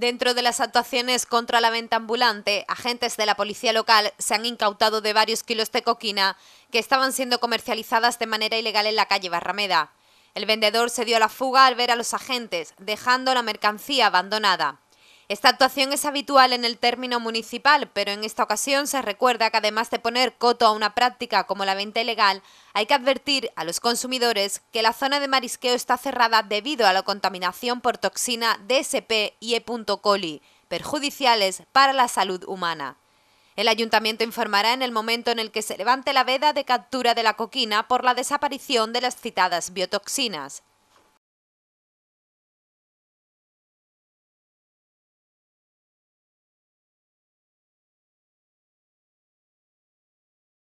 Dentro de las actuaciones contra la venta ambulante, agentes de la policía local se han incautado de varios kilos de coquina que estaban siendo comercializadas de manera ilegal en la calle Barrameda. El vendedor se dio a la fuga al ver a los agentes, dejando la mercancía abandonada. Esta actuación es habitual en el término municipal, pero en esta ocasión se recuerda que además de poner coto a una práctica como la venta ilegal, hay que advertir a los consumidores que la zona de marisqueo está cerrada debido a la contaminación por toxina DSP y E. coli, perjudiciales para la salud humana. El ayuntamiento informará en el momento en el que se levante la veda de captura de la coquina por la desaparición de las citadas biotoxinas.